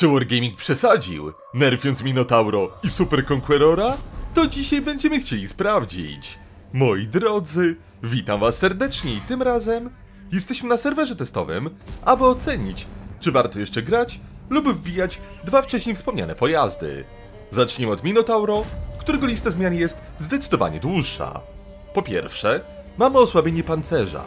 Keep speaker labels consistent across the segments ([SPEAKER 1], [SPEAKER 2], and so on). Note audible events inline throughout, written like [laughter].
[SPEAKER 1] Czy Wargaming przesadził, nerfiąc Minotauro i Super Conquerora? To dzisiaj będziemy chcieli sprawdzić. Moi drodzy, witam was serdecznie i tym razem jesteśmy na serwerze testowym, aby ocenić, czy warto jeszcze grać lub wbijać dwa wcześniej wspomniane pojazdy. Zacznijmy od Minotauro, którego lista zmian jest zdecydowanie dłuższa. Po pierwsze, mamy osłabienie pancerza.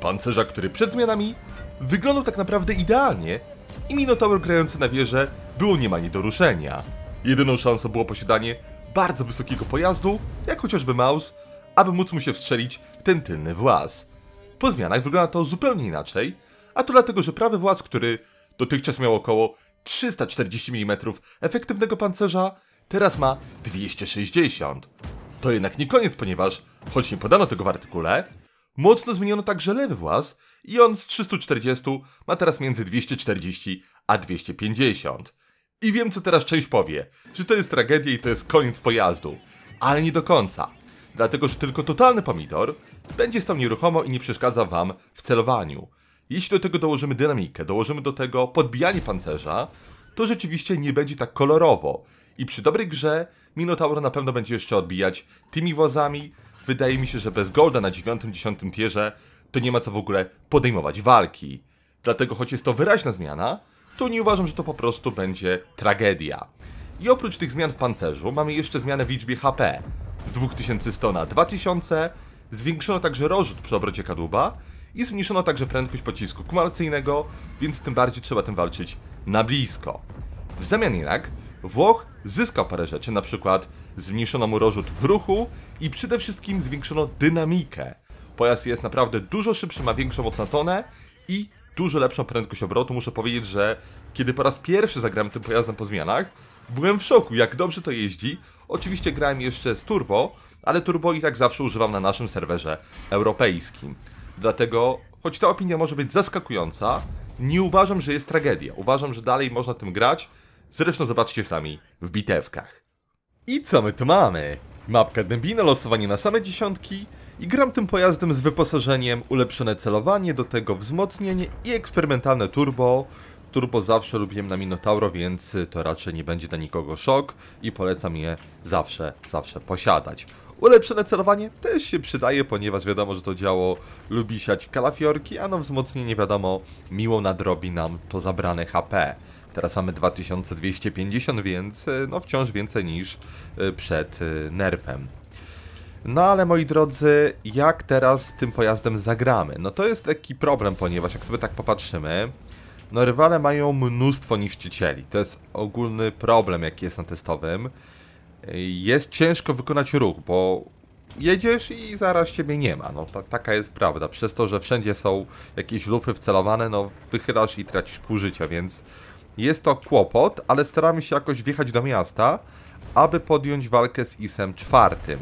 [SPEAKER 1] Pancerza, który przed zmianami wyglądał tak naprawdę idealnie i minotaur grający na wieżę było niemal nie do ruszenia. Jedyną szansą było posiadanie bardzo wysokiego pojazdu, jak chociażby Maus, aby móc mu się wstrzelić w ten tylny włas. Po zmianach wygląda to zupełnie inaczej, a to dlatego, że prawy włas, który dotychczas miał około 340 mm efektywnego pancerza, teraz ma 260. To jednak nie koniec, ponieważ, choć nie podano tego w artykule, Mocno zmieniono także lewy włas i on z 340 ma teraz między 240 a 250. I wiem co teraz część powie, że to jest tragedia i to jest koniec pojazdu. Ale nie do końca. Dlatego, że tylko totalny pomidor będzie stał nieruchomo i nie przeszkadza Wam w celowaniu. Jeśli do tego dołożymy dynamikę, dołożymy do tego podbijanie pancerza, to rzeczywiście nie będzie tak kolorowo. I przy dobrej grze Minotaur na pewno będzie jeszcze odbijać tymi wozami, Wydaje mi się, że bez Golda na 9-10 tierze to nie ma co w ogóle podejmować walki. Dlatego choć jest to wyraźna zmiana, to nie uważam, że to po prostu będzie tragedia. I oprócz tych zmian w pancerzu mamy jeszcze zmianę w liczbie HP. Z 2100 na 2000, zwiększono także rozrzut przy obrocie kadłuba i zmniejszono także prędkość pocisku kumulacyjnego, więc tym bardziej trzeba tym walczyć na blisko. W zamian jednak Włoch zyskał parę rzeczy, na przykład zmniejszono mu rozrzut w ruchu i przede wszystkim zwiększono dynamikę. Pojazd jest naprawdę dużo szybszy, ma większą moc na tonę i dużo lepszą prędkość obrotu. Muszę powiedzieć, że kiedy po raz pierwszy zagrałem tym pojazdem po zmianach, byłem w szoku, jak dobrze to jeździ. Oczywiście grałem jeszcze z turbo, ale turbo i tak zawsze używam na naszym serwerze europejskim. Dlatego, choć ta opinia może być zaskakująca, nie uważam, że jest tragedia. Uważam, że dalej można tym grać. Zresztą zobaczcie sami w bitewkach. I co my tu mamy? mapkę dębina, losowanie na same dziesiątki i gram tym pojazdem z wyposażeniem ulepszone celowanie, do tego wzmocnienie i eksperymentalne turbo. Turbo zawsze lubiłem na Minotauro, więc to raczej nie będzie dla nikogo szok i polecam je zawsze, zawsze posiadać. Ulepszone celowanie też się przydaje, ponieważ wiadomo, że to działo lubi siać kalafiorki, a no wzmocnienie wiadomo miło nadrobi nam to zabrane HP. Teraz mamy 2250, więc e, no wciąż więcej niż e, przed e, nerwem. No ale moi drodzy, jak teraz tym pojazdem zagramy? No to jest taki problem, ponieważ jak sobie tak popatrzymy, no rywale mają mnóstwo niszczycieli. To jest ogólny problem, jaki jest na testowym. Jest ciężko wykonać ruch, bo jedziesz i zaraz ciebie nie ma. No ta, taka jest prawda. Przez to, że wszędzie są jakieś lufy wcelowane, no wychylasz i tracisz pół życia, więc jest to kłopot, ale staramy się jakoś wjechać do miasta, aby podjąć walkę z Isem czwartym.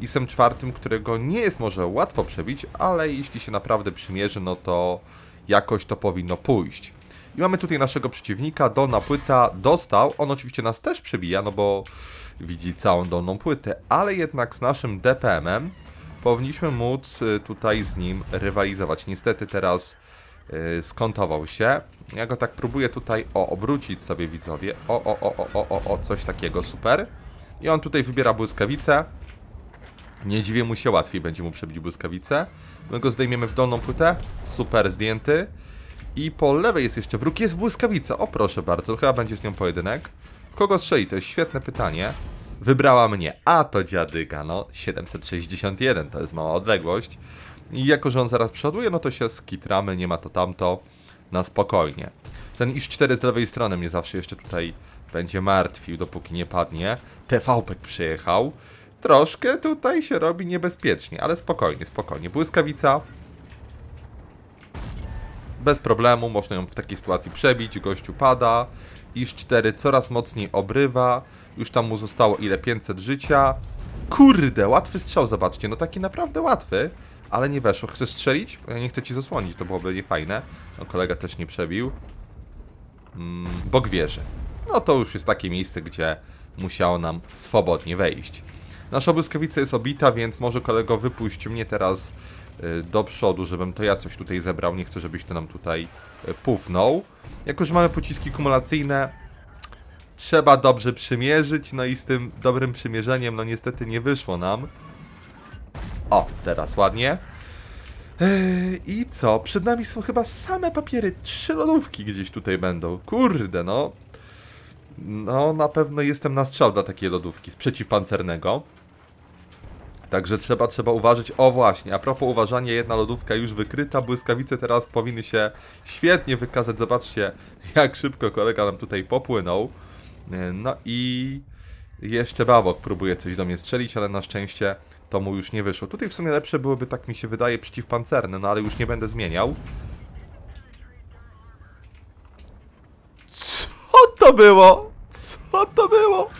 [SPEAKER 1] Isem czwartym, którego nie jest może łatwo przebić, ale jeśli się naprawdę przymierzy, no to jakoś to powinno pójść. I mamy tutaj naszego przeciwnika, dolna płyta dostał, on oczywiście nas też przebija, no bo widzi całą dolną płytę, ale jednak z naszym DPM-em powinniśmy móc y, tutaj z nim rywalizować. Niestety teraz Y, skontował się. Ja go tak próbuję tutaj, o, obrócić sobie widzowie. O, o, o, o, o, o, o, coś takiego, super. I on tutaj wybiera błyskawicę. Nie dziwię mu się, łatwiej będzie mu przebić błyskawicę. My go zdejmiemy w dolną płytę. Super, zdjęty. I po lewej jest jeszcze wróg, jest błyskawica. O, proszę bardzo, chyba będzie z nią pojedynek. W kogo strzeli? To jest świetne pytanie. Wybrała mnie, a to dziadyka, no 761, to jest mała odległość. I jako, że on zaraz przoduje, no to się skitramy, nie ma to tamto, na spokojnie. Ten iż 4 z lewej strony mnie zawsze jeszcze tutaj będzie martwił, dopóki nie padnie. TVP przyjechał. Troszkę tutaj się robi niebezpiecznie, ale spokojnie, spokojnie. Błyskawica. Bez problemu, można ją w takiej sytuacji przebić, gościu pada. Iż 4 coraz mocniej obrywa. Już tam mu zostało ile? 500 życia. Kurde, łatwy strzał, zobaczcie. No taki naprawdę łatwy ale nie weszło. Chcesz strzelić? Ja nie chcę ci zasłonić, to byłoby niefajne. No, kolega też nie przebił. Mm, Bog wierzy. No to już jest takie miejsce, gdzie musiało nam swobodnie wejść. Nasza błyskawica jest obita, więc może kolego wypuść mnie teraz y, do przodu, żebym to ja coś tutaj zebrał. Nie chcę, żebyś to nam tutaj y, pufnął. Jako, że mamy pociski kumulacyjne, trzeba dobrze przymierzyć, no i z tym dobrym przymierzeniem, no niestety nie wyszło nam. O, teraz ładnie. Yy, I co? Przed nami są chyba same papiery. Trzy lodówki gdzieś tutaj będą. Kurde, no. No, na pewno jestem na strzał dla takiej lodówki z przeciwpancernego. Także trzeba, trzeba uważać. O właśnie, a propos uważania, jedna lodówka już wykryta. Błyskawice teraz powinny się świetnie wykazać. Zobaczcie, jak szybko kolega nam tutaj popłynął. Yy, no i... Jeszcze bawok próbuje coś do mnie strzelić, ale na szczęście to mu już nie wyszło. Tutaj w sumie lepsze byłyby, tak mi się wydaje, przeciwpancerne, no ale już nie będę zmieniał. Co to było? Co to było?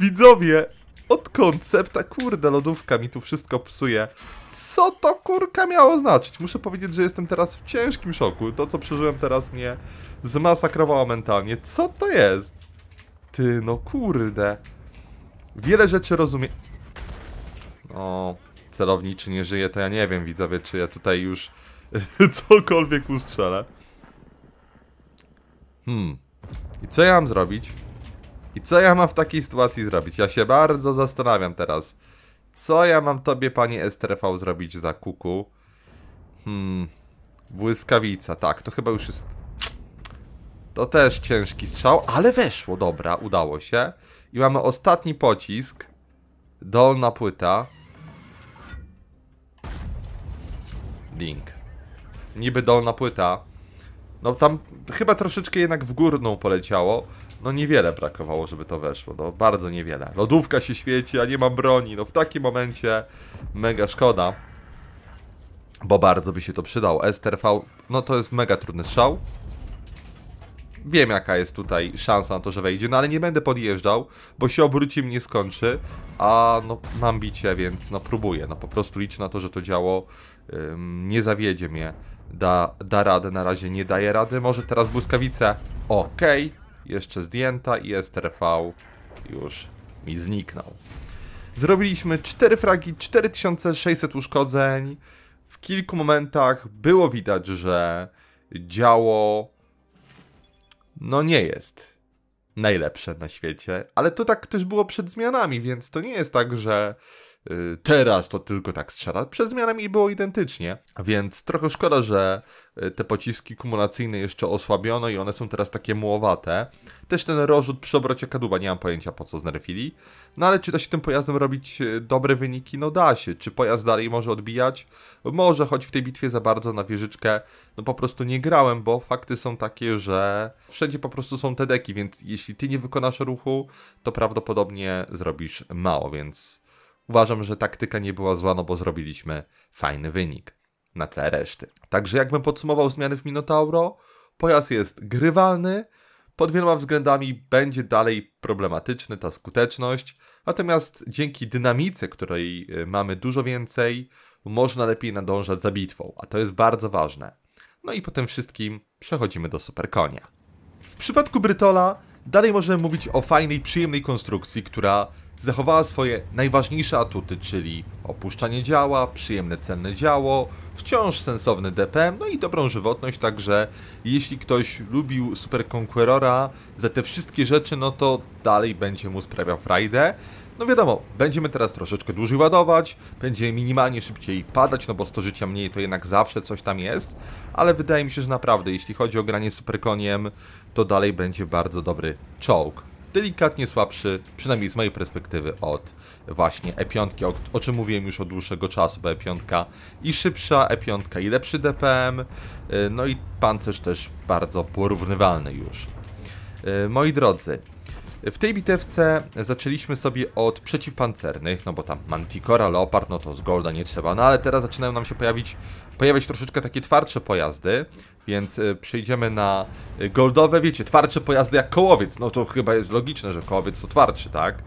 [SPEAKER 1] Widzowie, od koncepta, kurde, lodówka mi tu wszystko psuje. Co to kurka miało znaczyć? Muszę powiedzieć, że jestem teraz w ciężkim szoku. To, co przeżyłem teraz mnie zmasakrowało mentalnie. Co to jest? Ty, no kurde. Wiele rzeczy rozumiem. No, celowniczy nie żyje, to ja nie wiem, widzowie, czy ja tutaj już [laughs] cokolwiek ustrzelę. Hmm. I co ja mam zrobić? I co ja mam w takiej sytuacji zrobić? Ja się bardzo zastanawiam teraz. Co ja mam tobie, panie STRV, zrobić za kuku? Hmm. Błyskawica. Tak, to chyba już jest to też ciężki strzał, ale weszło, dobra, udało się. I mamy ostatni pocisk. Dolna płyta. Link. Niby dolna płyta. No tam chyba troszeczkę jednak w górną poleciało. No niewiele brakowało, żeby to weszło, no bardzo niewiele. Lodówka się świeci, a nie mam broni, no w takim momencie mega szkoda. Bo bardzo by się to przydało. STRV, no to jest mega trudny strzał wiem jaka jest tutaj szansa na to, że wejdzie, no ale nie będę podjeżdżał, bo się obróci mnie skończy, a no mam bicie, więc no próbuję, no po prostu liczę na to, że to działo ym, nie zawiedzie mnie, da, da radę, na razie nie daje rady, może teraz błyskawice, okej, okay. jeszcze zdjęta i STRV już mi zniknął. Zrobiliśmy 4 fragi, 4600 uszkodzeń, w kilku momentach było widać, że działo no nie jest najlepsze na świecie. Ale to tak też było przed zmianami, więc to nie jest tak, że Y, teraz to tylko tak strzela przed zmianami mi było identycznie, więc trochę szkoda, że y, te pociski kumulacyjne jeszcze osłabiono i one są teraz takie mułowate. Też ten rozrzut przy obrocie kadłuba, nie mam pojęcia po co znerfili. No ale czy da się tym pojazdem robić y, dobre wyniki? No da się. Czy pojazd dalej może odbijać? Może, choć w tej bitwie za bardzo na wieżyczkę no po prostu nie grałem, bo fakty są takie, że wszędzie po prostu są te deki, więc jeśli ty nie wykonasz ruchu, to prawdopodobnie zrobisz mało, więc uważam, że taktyka nie była zła, no bo zrobiliśmy fajny wynik na tle reszty. Także jakbym podsumował zmiany w Minotauro, pojazd jest grywalny, pod wieloma względami będzie dalej problematyczny ta skuteczność, natomiast dzięki dynamice, której y, mamy dużo więcej, można lepiej nadążać za bitwą, a to jest bardzo ważne. No i po tym wszystkim przechodzimy do Superkonia. W przypadku Brytola Dalej możemy mówić o fajnej, przyjemnej konstrukcji, która zachowała swoje najważniejsze atuty, czyli opuszczanie działa, przyjemne cenne działo, wciąż sensowny DPM, no i dobrą żywotność, także jeśli ktoś lubił Super Conquerora za te wszystkie rzeczy, no to dalej będzie mu sprawiał frajdę. No wiadomo, będziemy teraz troszeczkę dłużej ładować, będzie minimalnie szybciej padać, no bo 100 życia mniej to jednak zawsze coś tam jest, ale wydaje mi się, że naprawdę, jeśli chodzi o granie z superkoniem, to dalej będzie bardzo dobry czołg. Delikatnie słabszy, przynajmniej z mojej perspektywy, od właśnie E5, o, o czym mówiłem już od dłuższego czasu, bo E5 i szybsza, E5 i lepszy DPM, y, no i pancerz też bardzo porównywalny już. Y, moi drodzy, w tej bitewce zaczęliśmy sobie od przeciwpancernych, no bo tam Manticora, Leopard, no to z Golda nie trzeba, no ale teraz zaczynają nam się pojawić, pojawiać troszeczkę takie twardsze pojazdy, więc y, przejdziemy na y, goldowe, wiecie, twardsze pojazdy jak kołowiec, no to chyba jest logiczne, że kołowiec to twardszy, tak?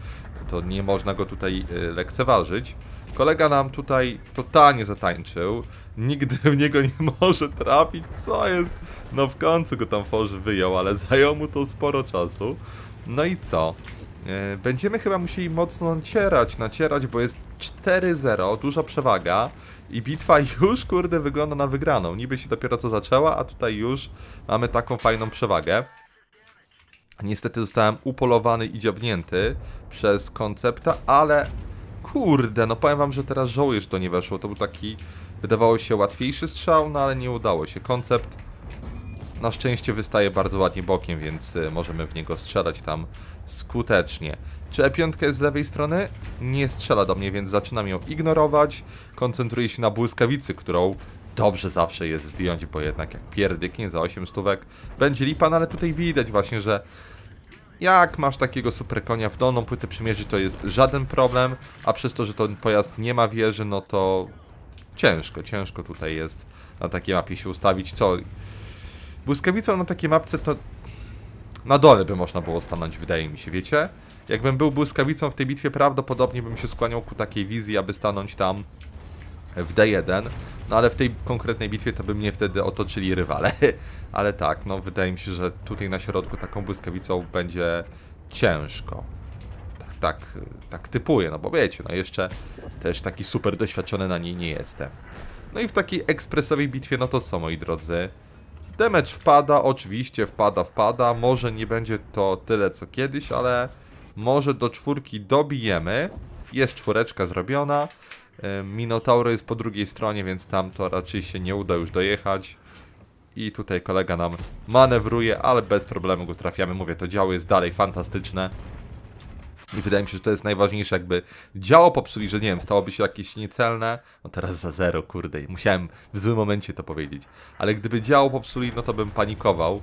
[SPEAKER 1] To nie można go tutaj y, lekceważyć. Kolega nam tutaj totalnie zatańczył. Nigdy w niego nie może trafić. Co jest? No w końcu go tam Forge wyjął, ale zajął mu to sporo czasu. No i co? E, będziemy chyba musieli mocno nacierać, nacierać, bo jest 4-0, duża przewaga i bitwa [laughs] już, kurde, wygląda na wygraną. Niby się dopiero co zaczęła, a tutaj już mamy taką fajną przewagę. Niestety zostałem upolowany i dziobnięty przez koncepta, ale kurde, no powiem wam, że teraz żołnierz to nie weszło. To był taki, wydawało się, łatwiejszy strzał, no ale nie udało się. Koncept na szczęście wystaje bardzo ładnie bokiem, więc y, możemy w niego strzelać tam skutecznie. Czy E5 z lewej strony? Nie strzela do mnie, więc zaczynam ją ignorować. Koncentruję się na błyskawicy, którą dobrze zawsze jest zdjąć, bo jednak jak pierdyknie za 8 stówek będzie lipan, ale tutaj widać właśnie, że jak masz takiego super konia w dolną płytę przymierzy, to jest żaden problem, a przez to, że ten pojazd nie ma wieży, no to ciężko, ciężko tutaj jest na takiej mapie się ustawić, co Błyskawicą na takiej mapce to... Na dole by można było stanąć, wydaje mi się, wiecie? Jakbym był błyskawicą w tej bitwie, prawdopodobnie bym się skłaniał ku takiej wizji, aby stanąć tam w D1. No ale w tej konkretnej bitwie to by mnie wtedy otoczyli rywale. [laughs] ale tak, no wydaje mi się, że tutaj na środku taką błyskawicą będzie ciężko. Tak, tak, tak typuję, no bo wiecie, no jeszcze też taki super doświadczony na niej nie jestem. No i w takiej ekspresowej bitwie, no to co moi drodzy? Damage wpada, oczywiście wpada, wpada. Może nie będzie to tyle co kiedyś, ale może do czwórki dobijemy. Jest czwóreczka zrobiona. Minotaur jest po drugiej stronie, więc tam to raczej się nie uda już dojechać. I tutaj kolega nam manewruje, ale bez problemu go trafiamy. Mówię, to działo jest dalej fantastyczne. I wydaje mi się, że to jest najważniejsze, jakby działo popsuli, że nie wiem, stałoby się jakieś niecelne, no teraz za zero, kurde, musiałem w złym momencie to powiedzieć. Ale gdyby działo popsuli, no to bym panikował,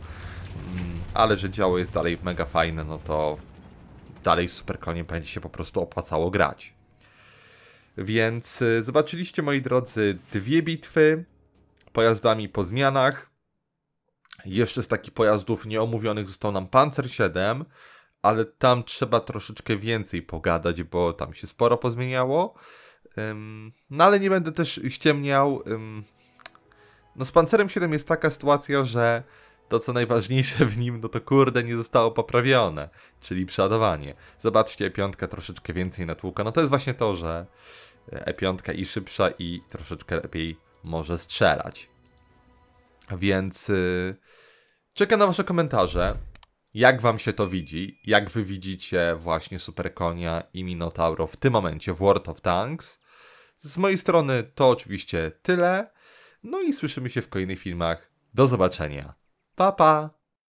[SPEAKER 1] mm, ale że działo jest dalej mega fajne, no to dalej super konie będzie się po prostu opłacało grać. Więc y, zobaczyliście, moi drodzy, dwie bitwy pojazdami po zmianach. Jeszcze z takich pojazdów nieomówionych został nam Panzer 7, ale tam trzeba troszeczkę więcej pogadać, bo tam się sporo pozmieniało. No ale nie będę też ściemniał. No z Pancerem 7 jest taka sytuacja, że to co najważniejsze w nim, no to kurde nie zostało poprawione, czyli przeładowanie. Zobaczcie, E5 troszeczkę więcej natłuka. No to jest właśnie to, że E5 i szybsza i troszeczkę lepiej może strzelać. Więc y, czekam na wasze komentarze jak wam się to widzi, jak wy widzicie właśnie Superkonia i Minotauro w tym momencie w World of Tanks. Z mojej strony to oczywiście tyle. No i słyszymy się w kolejnych filmach. Do zobaczenia. Pa pa!